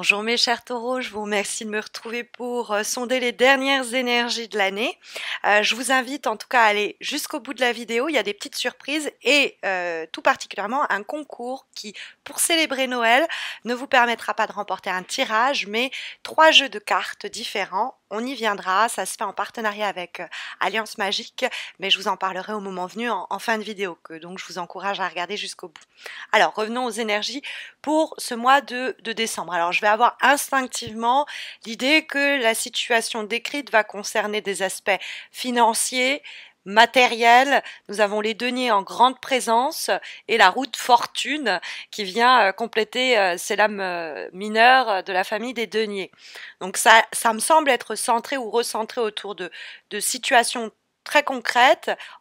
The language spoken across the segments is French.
Bonjour mes chers taureaux, je vous remercie de me retrouver pour euh, sonder les dernières énergies de l'année. Euh, je vous invite en tout cas à aller jusqu'au bout de la vidéo, il y a des petites surprises et euh, tout particulièrement un concours qui, pour célébrer Noël, ne vous permettra pas de remporter un tirage, mais trois jeux de cartes différents on y viendra, ça se fait en partenariat avec euh, Alliance Magique, mais je vous en parlerai au moment venu en, fin de vidéo, donc je vous encourage à regarder jusqu'au bout. Alors revenons aux énergies pour ce mois de, de décembre. Alors je vais avoir instinctivement l'idée que la situation décrite va concerner des aspects financiers, matériel. Nous avons les deniers en grande présence et la route fortune qui vient euh, compléter euh, ces lames euh, mineures de la famille des deniers. Donc ça, ça me semble être centré ou recentré autour de, de situations très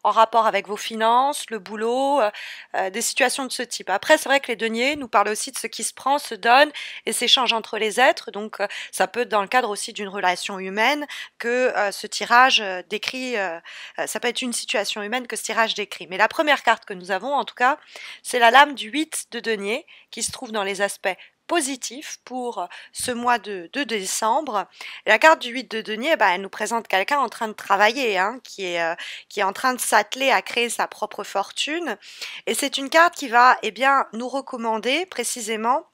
en rapport avec vos finances, le boulot, euh, euh, des situations de ce type. Après, c'est vrai que les deniers nous parlent aussi de ce qui se prend, se donne et s'échange entre les êtres. Donc, euh, ça peut dans le cadre aussi d'une relation humaine que ce tirage décrit, ça peut être une situation humaine que ce tirage décrit. Mais la première carte que nous avons, en tout cas, c'est la lame du 8 de denier qui se trouve dans les aspects positif pour ce mois de, de décembre. La carte du 8 de denier, bah, elle nous présente quelqu'un en train de travailler, hein, qui, est, euh, qui est en train de s'atteler à créer sa propre fortune. Et c'est une carte qui va eh bien, nous recommander précisément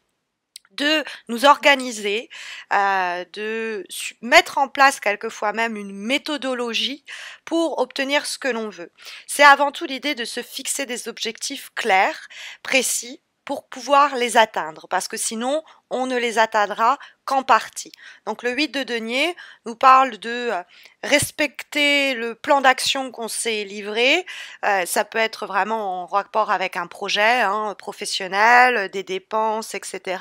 de nous organiser, euh, de mettre en place quelquefois même une méthodologie pour obtenir ce que l'on veut. C'est avant tout l'idée de se fixer des objectifs clairs, précis, pour pouvoir les atteindre, parce que sinon on ne les atteindra qu'en partie. Donc le 8 de denier nous parle de euh, respecter le plan d'action qu'on s'est livré. Euh, ça peut être vraiment en rapport avec un projet hein, professionnel, des dépenses, etc.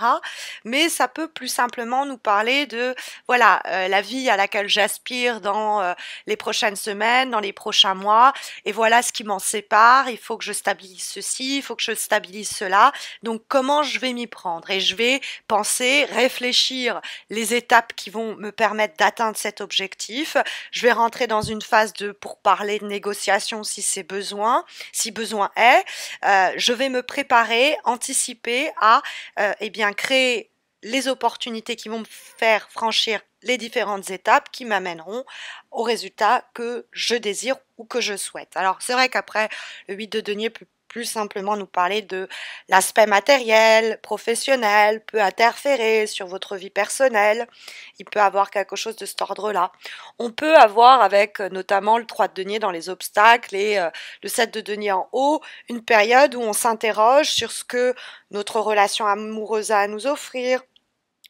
Mais ça peut plus simplement nous parler de voilà euh, la vie à laquelle j'aspire dans les prochaines semaines, dans les prochains mois. Et voilà ce qui m'en sépare. Il faut que je stabilise ceci, il faut que je stabilise cela. Donc comment je vais m'y prendre Et je vais penser réfléchir les étapes qui vont me permettre d'atteindre cet objectif. Je vais rentrer dans une phase de pour parler de négociation si c'est besoin, si besoin est. Euh, je vais me préparer, anticiper à et euh, eh bien créer les opportunités qui vont me faire franchir les différentes étapes qui m'amèneront au résultat que je désire ou que je souhaite. Alors c'est vrai qu'après le 8 de denier plus plus simplement nous parler de l'aspect matériel, professionnel, peut interférer sur votre vie personnelle. Il peut avoir quelque chose de cet ordre-là. On peut avoir avec euh, notamment le 3 de denier dans les obstacles et euh, le 7 de denier en haut, une période où on s'interroge sur ce que notre relation amoureuse a à nous offrir,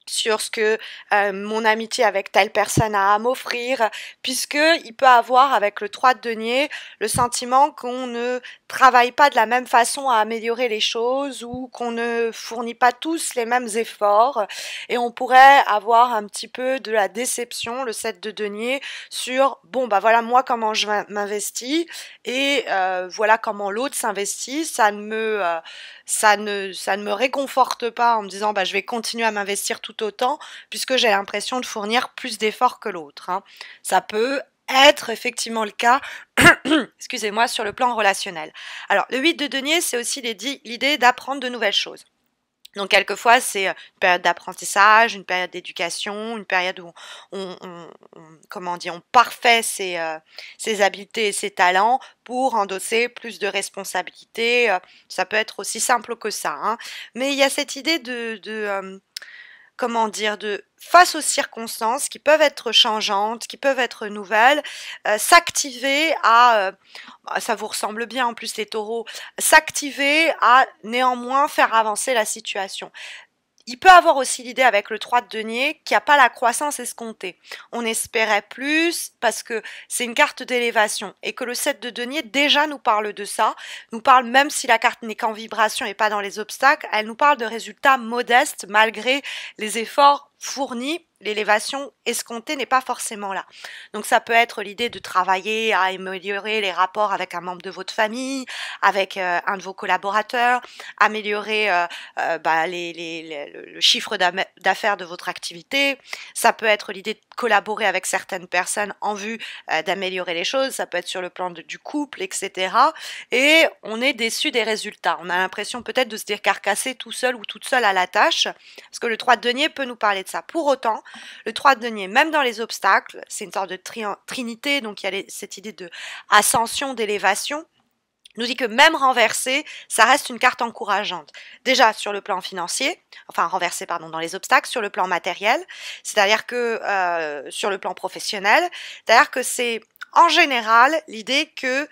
sur ce que euh, mon amitié avec telle personne a à m'offrir, puisque il peut avoir avec le 3 de denier le sentiment qu'on ne travaille pas de la même façon à améliorer les choses ou qu'on ne fournit pas tous les mêmes efforts et on pourrait avoir un petit peu de la déception le 7 de denier sur bon bah voilà moi comment je m'investis et euh, voilà comment l'autre s'investit, ça ne me euh, ça ne, ça ne me réconforte pas en me disant bah, je vais continuer à m'investir tout autant puisque j'ai l'impression de fournir plus d'efforts que l'autre. Hein. Ça peut être effectivement le cas, excusez-moi, sur le plan relationnel. Alors, le 8 de denier, c'est aussi l'idée d'apprendre de nouvelles choses. Donc quelquefois c'est euh, une période d'apprentissage, une période d'éducation, une période où on, on, comment dire, on parfait ses, euh, ses habiletés et ses talents pour endosser plus de responsabilités. Euh. Ça peut être aussi simple que ça. Hein. Mais il y a cette idée de, euh, comment dire, de face aux circonstances qui peuvent être changeantes, qui peuvent être nouvelles, euh, s'activer à, euh, bah, ça vous ressemble bien en plus les taureaux, s'activer à néanmoins faire avancer la situation il peut avoir aussi l'idée avec le 3 de denier qu'il n'y a pas la croissance escomptée. On espérait plus parce que c'est une carte d'élévation et que le 7 de denier déjà nous parle de ça, nous parle même si la carte n'est qu'en vibration et pas dans les obstacles, elle nous parle de résultats modestes malgré les efforts fournis l'élévation escomptée n'est pas forcément là. Donc ça peut être l'idée de travailler à améliorer les rapports avec un membre de votre famille, avec euh, un de vos collaborateurs, améliorer euh, euh, bah, les, le chiffre d'affaires de votre activité. Ça peut être l'idée de collaborer avec certaines personnes en vue d'améliorer les choses. Ça peut être sur le plan du couple, etc. Et on est déçu des résultats. On a l'impression peut-être de se dire décarcasser tout seul ou toute seule à la tâche, parce que le 3 de denier peut nous parler de ça. Pour autant, le 3 de denier, même dans les obstacles, c'est une sorte de trinité, donc il y a cette idée de ascension, d'élévation nous dit que même renversé, ça reste une carte encourageante. Déjà sur le plan financier, enfin renversé pardon dans les obstacles, sur le plan matériel, c'est-à-dire que euh, sur le plan professionnel, c'est-à-dire que c'est en général l'idée que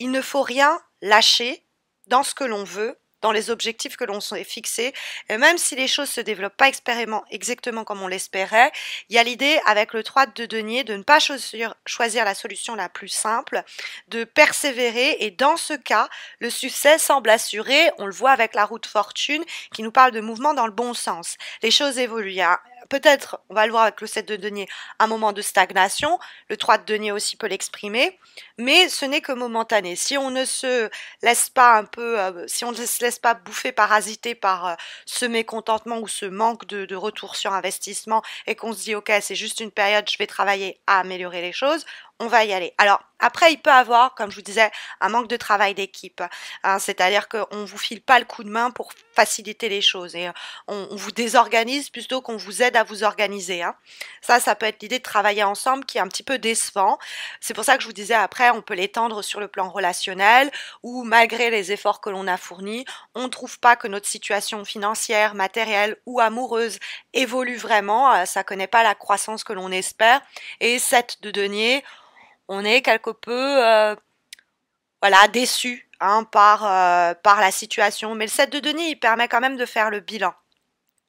il ne faut rien lâcher dans ce que l'on veut dans les objectifs que l'on s'est fixés. Et euh, même si les choses se développent pas exactement comme on l'espérait, il y a l'idée avec le 3 de denier de ne pas choisir, la solution la plus simple, de persévérer et dans ce cas, le succès semble assuré. On le voit avec la route fortune qui nous parle de mouvement dans le bon sens. Les choses évoluent. Hein peut-être, on va le voir avec le 7 de denier, un moment de stagnation. Le 3 de denier aussi peut l'exprimer, mais ce n'est que momentané. Si on ne se laisse pas un peu, euh, si on ne se laisse pas bouffer, parasiter par euh, ce mécontentement ou ce manque de, de retour sur investissement et qu'on se dit, OK, c'est juste une période, je vais travailler à améliorer les choses, on va y aller. Alors après, il peut avoir, comme je vous disais, un manque de travail d'équipe. Hein, c'est-à-dire qu'on ne vous file pas le coup de main pour faciliter les choses et euh, on, vous désorganise plutôt qu'on vous aide à vous organiser. Hein. Ça, ça peut être l'idée de travailler ensemble qui est un petit peu décevant. C'est pour ça que je vous disais après, on peut l'étendre sur le plan relationnel où malgré les efforts que l'on a fournis, on ne trouve pas que notre situation financière, matérielle ou amoureuse évolue vraiment. Euh, ça connaît pas la croissance que l'on espère et cette de denier on est quelque peu euh, voilà déçu hein, par, euh, par la situation. Mais le 7 de Denis, il permet quand même de faire le bilan.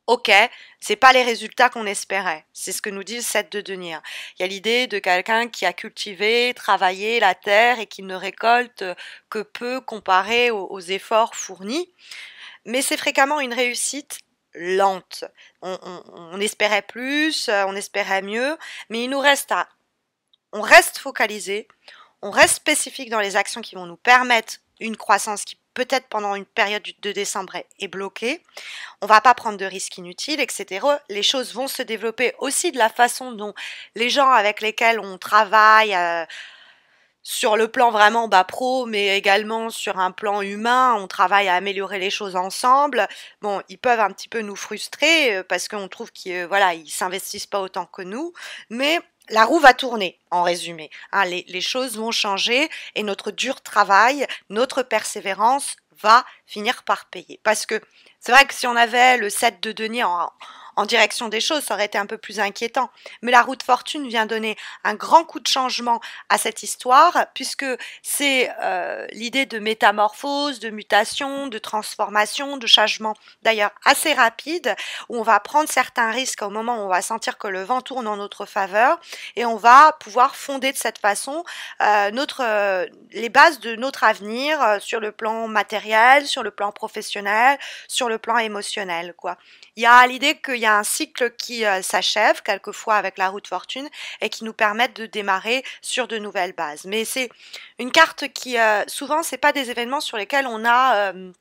Ok, c'est pas les résultats qu'on espérait. C'est ce que nous dit le 7 de Denier. Hein. Il y a l'idée de quelqu'un qui a cultivé, travaillé la terre et qui ne récolte que peu comparé aux, efforts fournis. Mais c'est fréquemment une réussite lente. On, on, espérait plus, euh, on espérait mieux, mais il nous reste à on reste focalisé, on reste spécifique dans les actions qui vont nous permettre une croissance qui peut-être pendant une période de décembre est bloquée, on va pas prendre de risques inutiles, etc. Les choses vont se développer aussi de la façon dont les gens avec lesquels on travaille euh, sur le plan vraiment bas pro, mais également sur un plan humain, on travaille à améliorer les choses ensemble. Bon, ils peuvent un petit peu nous frustrer euh, parce qu'on trouve qu'ils euh, voilà, ils s'investissent pas autant que nous, mais la roue va tourner, en résumé. Hein. les, choses vont changer et notre dur travail, notre persévérance va finir par payer. Parce que c'est vrai que si on avait le set de deniers en, en direction des choses, ça aurait été un peu plus inquiétant. Mais la route fortune vient donner un grand coup de changement à cette histoire, puisque c'est euh, l'idée de métamorphose, de mutation, de transformation, de changement d'ailleurs assez rapide, où on va prendre certains risques au moment où on va sentir que le vent tourne en notre faveur, et on va pouvoir fonder de cette façon euh, notre, euh, les bases de notre avenir sur le plan matériel, sur le plan professionnel, sur le plan émotionnel. Quoi. Il y a l'idée qu'il y a un cycle qui euh, s'achève quelquefois avec la route fortune et qui nous permet de démarrer sur de nouvelles bases. Mais c'est une carte qui euh, souvent c'est pas des événements sur lesquels on a euh,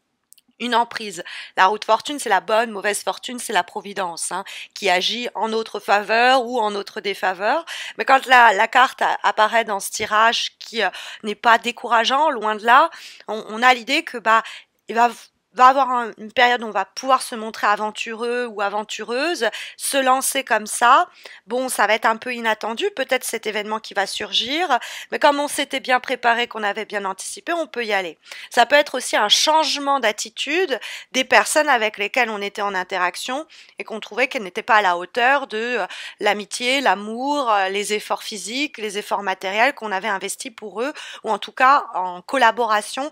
une emprise. La route fortune, c'est la bonne, mauvaise fortune, c'est la providence hein, qui agit en notre faveur ou en notre défaveur. Mais quand la, carte apparaît dans ce tirage qui n'est pas décourageant, loin de là, on, a l'idée que bah il va va avoir une période où on va pouvoir se montrer aventureux ou aventureuse, se lancer comme ça. Bon, ça va être un peu inattendu, peut-être cet événement qui va surgir, mais comme on s'était bien préparé, qu'on avait bien anticipé, on peut y aller. Ça peut être aussi un changement d'attitude des personnes avec lesquelles on était en interaction et qu'on trouvait qu'elles n'étaient pas à la hauteur de euh, l'amitié, l'amour, euh, les efforts physiques, les efforts matériels qu'on avait investis pour eux, ou en tout cas en collaboration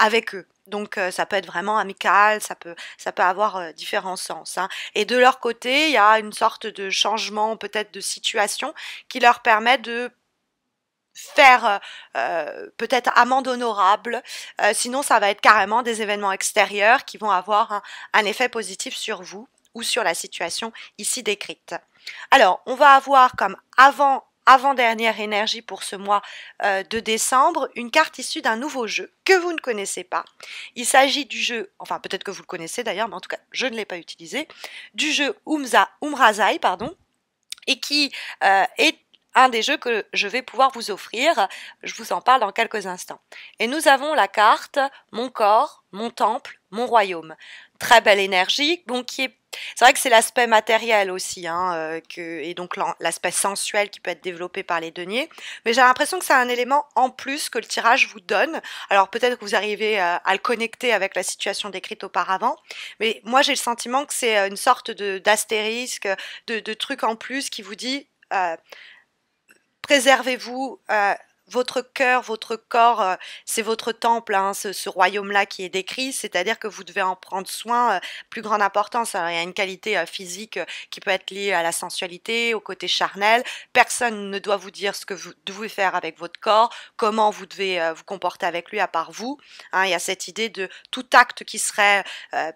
avec eux. Donc euh, ça peut être vraiment amical, ça peut, ça peut avoir euh, différents sens. Hein. Et de leur côté, il y a une sorte de changement peut-être de situation qui leur permet de faire euh, peut-être amende honorable. sinon, ça va être carrément des événements extérieurs qui vont avoir un effet positif sur vous ou sur la situation ici décrite. Alors, on va avoir comme avant avant-dernière énergie pour ce mois euh, de décembre, une carte issue d'un nouveau jeu que vous ne connaissez pas. Il s'agit du jeu, enfin peut-être que vous le connaissez d'ailleurs, mais en tout cas je ne l'ai pas utilisé, du jeu Umza, Umrazai, pardon, et qui euh, est un des jeux que je vais pouvoir vous offrir. Je vous en parle dans quelques instants. Et nous avons la carte Mon corps, mon temple, mon royaume. Très belle énergie, bon, qui est c'est vrai que c'est l'aspect matériel aussi, hein, euh, que, et donc l'aspect sensuel qui peut être développé par les deniers. Mais j'ai l'impression que c'est un élément en plus que le tirage vous donne. Alors peut-être que vous arrivez à, le connecter avec la situation décrite auparavant, mais moi j'ai le sentiment que c'est euh, une sorte de d'astérisque, de, truc en plus qui vous dit euh, préservez-vous. Euh, votre cœur, votre corps, euh, c'est votre temple, hein, ce, ce royaume-là qui est décrit, c'est-à-dire que vous devez en prendre soin, euh, plus grande importance. Alors, hein. il y a une qualité euh, physique qui peut être liée à la sensualité, au côté charnel. Personne ne doit vous dire ce que vous devez faire avec votre corps, comment vous devez vous comporter avec lui à part vous. Hein, il y a cette idée de tout acte qui serait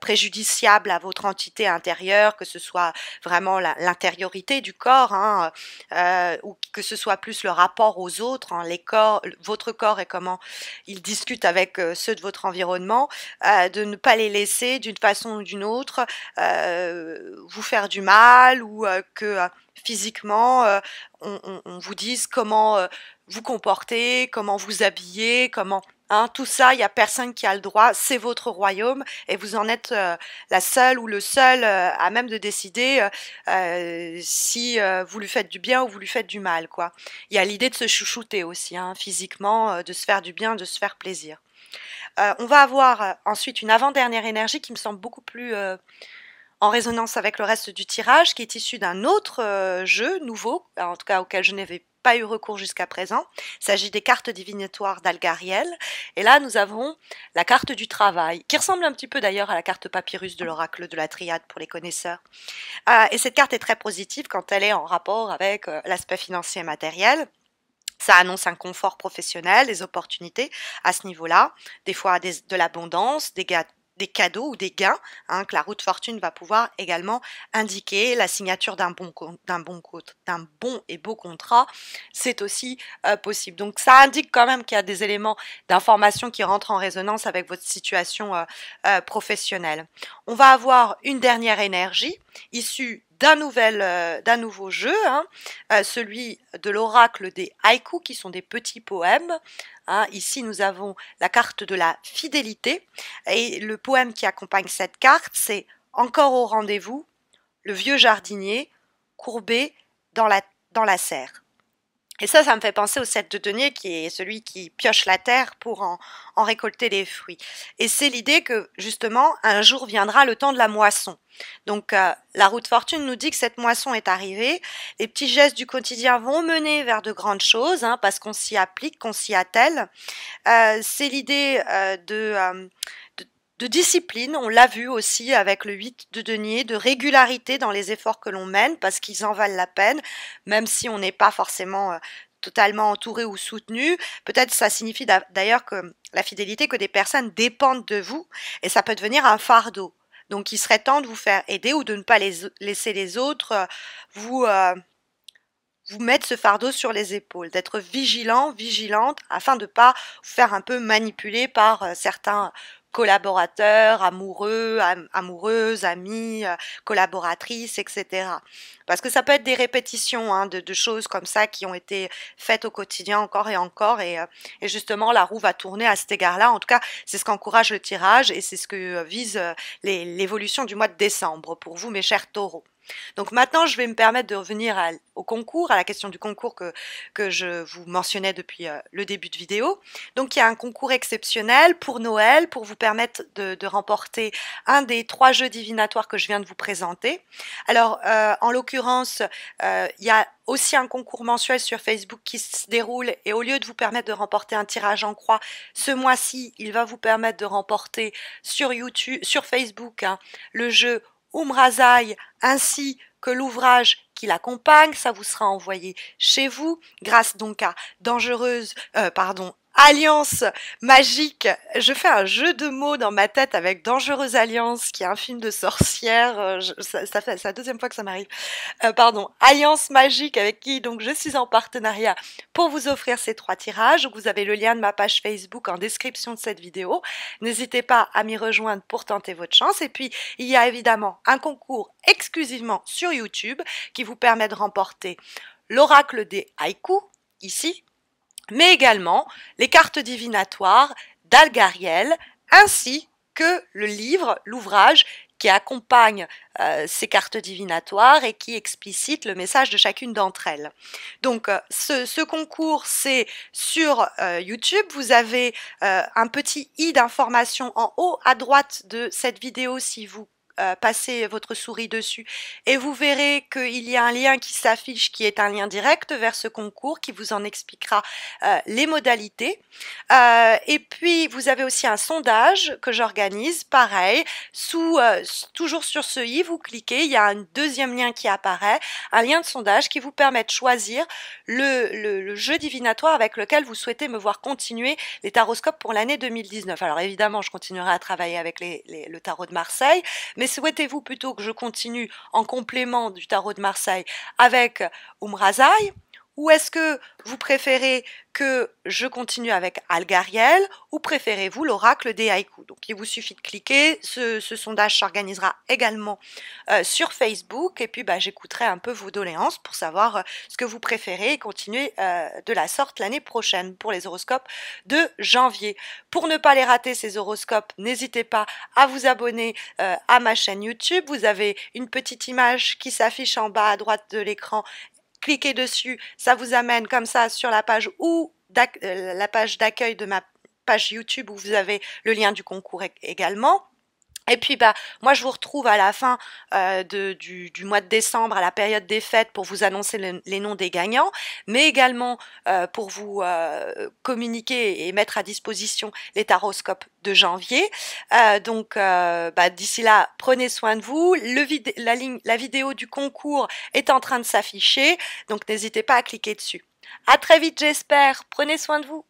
préjudiciable à votre entité intérieure, que ce soit vraiment l'intériorité du corps, hein, ou que ce soit plus le rapport aux autres, hein, corps, votre corps et comment il discute avec euh, ceux de votre environnement, euh, de ne pas les laisser d'une façon ou d'une autre euh, vous faire du mal ou que physiquement on, on, vous dise comment vous comporter, comment vous habiller, comment Hein, tout ça, il n'y a personne qui a le droit, c'est votre royaume et vous en êtes euh, la seule ou le seul euh, à même de décider euh, si vous lui faites du bien ou vous lui faites du mal. quoi. Il y a l'idée de se chouchouter aussi, hein, physiquement, de se faire du bien, de se faire plaisir. on va avoir ensuite une avant-dernière énergie qui me semble beaucoup plus en résonance avec le reste du tirage, qui est issue d'un autre jeu nouveau, en tout cas auquel je n'avais eu recours jusqu'à présent. Il s'agit des cartes divinatoires d'Algariel. Et là, nous avons la carte du travail, qui ressemble un petit peu d'ailleurs à la carte papyrus de l'oracle de la triade pour les connaisseurs. Euh, et cette carte est très positive quand elle est en rapport avec euh, l'aspect financier et matériel. Ça annonce un confort professionnel, des opportunités à ce niveau-là, des fois de l'abondance, des, des cadeaux ou des gains hein, que la route fortune va pouvoir également indiquer. La signature d'un bon, d'un bon, d'un bon et beau contrat, c'est aussi euh, possible. Donc ça indique quand même qu'il y a des éléments d'information qui rentrent en résonance avec votre situation euh, euh, professionnelle. On va avoir une dernière énergie issue d'un nouvel, euh, d'un nouveau jeu, hein, euh, celui de l'oracle des haïkus, qui sont des petits poèmes. Hein. Ici, nous avons la carte de la fidélité, et le poème qui accompagne cette carte, c'est Encore au rendez-vous, le vieux jardinier courbé dans dans la serre. Et ça, ça me fait penser au set de denier qui est celui qui pioche la terre pour en, récolter les fruits. Et c'est l'idée que, justement, un jour viendra le temps de la moisson. Donc, euh, la route fortune nous dit que cette moisson est arrivée. Les petits gestes du quotidien vont mener vers de grandes choses, hein, parce qu'on s'y applique, qu'on s'y attelle. Euh, c'est l'idée euh, de, de de discipline, on l'a vu aussi avec le 8 de denier, de régularité dans les efforts que l'on mène parce qu'ils en valent la peine, même si on n'est pas forcément euh, totalement entouré ou soutenu. Peut-être ça signifie d'ailleurs que la fidélité, que des personnes dépendent de vous et ça peut devenir un fardeau. Donc il serait temps de vous faire aider ou de ne pas laisser les autres euh, vous, euh, vous mettre ce fardeau sur les épaules, d'être vigilant, vigilante, afin de ne pas vous faire un peu manipuler par certains collaborateurs, amoureux, amoureuses, amis, euh, collaboratrices, etc. Parce que ça peut être des répétitions hein, de, choses comme ça qui ont été faites au quotidien encore et encore. Et, euh, et justement, la roue va tourner à cet égard-là. En tout cas, c'est ce qu'encourage le tirage et c'est ce que euh, vise l'évolution du mois de décembre pour vous, mes chers taureaux. Donc maintenant, je vais me permettre de revenir au concours, à la question du concours que, je vous mentionnais depuis euh, le début de vidéo. Donc il y a un concours exceptionnel pour Noël, pour vous permettre de, remporter un des trois jeux divinatoires que je viens de vous présenter. Alors euh, en l'occurrence, euh, il y a aussi un concours mensuel sur Facebook qui se déroule et au lieu de vous permettre de remporter un tirage en croix, ce mois-ci, il va vous permettre de remporter sur YouTube, sur Facebook, hein, le jeu Umrazaï ainsi que l'ouvrage qui l'accompagne, ça vous sera envoyé chez vous grâce donc à dangereuse, euh, pardon, Alliance magique. Je fais un jeu de mots dans ma tête avec Dangereuse Alliance, qui est un film de sorcière. c'est euh, ça, fait la deuxième fois que ça m'arrive. Euh, pardon. Alliance magique avec qui donc je suis en partenariat pour vous offrir ces trois tirages. Vous avez le lien de ma page Facebook en description de cette vidéo. N'hésitez pas à m'y rejoindre pour tenter votre chance. Et puis il y a évidemment un concours exclusivement sur YouTube qui vous permet de remporter l'oracle des haïkus ici mais également les cartes divinatoires d'Algariel, ainsi que le livre, l'ouvrage qui accompagne euh, ces cartes divinatoires et qui explicite le message de chacune d'entre elles. Donc euh, ce, concours, c'est sur euh, YouTube. Vous avez un petit i d'information en haut à droite de cette vidéo si vous euh, passer votre souris dessus et vous verrez qu'il y a un lien qui s'affiche qui est un lien direct vers ce concours qui vous en expliquera euh, les modalités. Euh, et puis vous avez aussi un sondage que j'organise, pareil, toujours sur ce i, vous cliquez, il y a un deuxième lien qui apparaît, un lien de sondage qui vous permet de choisir le, jeu divinatoire avec lequel vous souhaitez me voir continuer les taroscopes pour l'année 2019. Alors évidemment, je continuerai à travailler avec le tarot de Marseille, mais souhaitez-vous plutôt que je continue en complément du tarot de Marseille avec Umrazaï ou est-ce que vous préférez que je continue avec Algariel ou préférez-vous l'oracle des haïkus Donc il vous suffit de cliquer, ce, sondage s'organisera également euh, sur Facebook et puis bah, j'écouterai un peu vos doléances pour savoir euh, ce que vous préférez et continuer euh, de la sorte l'année prochaine pour les horoscopes de janvier. Pour ne pas les rater ces horoscopes, n'hésitez pas à vous abonner à ma chaîne YouTube. Vous avez une petite image qui s'affiche en bas à droite de l'écran cliquez dessus, ça vous amène comme ça sur la page ou euh, la page d'accueil de ma page YouTube où vous avez le lien du concours e-, également. Et puis bah moi je vous retrouve à la fin euh, du, mois de décembre à la période des fêtes pour vous annoncer les noms des gagnants, mais également euh, pour vous euh, communiquer et mettre à disposition les taroscopes de janvier. donc bah, d'ici là prenez soin de vous. Le la, ligne, la vidéo du concours est en train de s'afficher, donc n'hésitez pas à cliquer dessus. À très vite j'espère. Prenez soin de vous.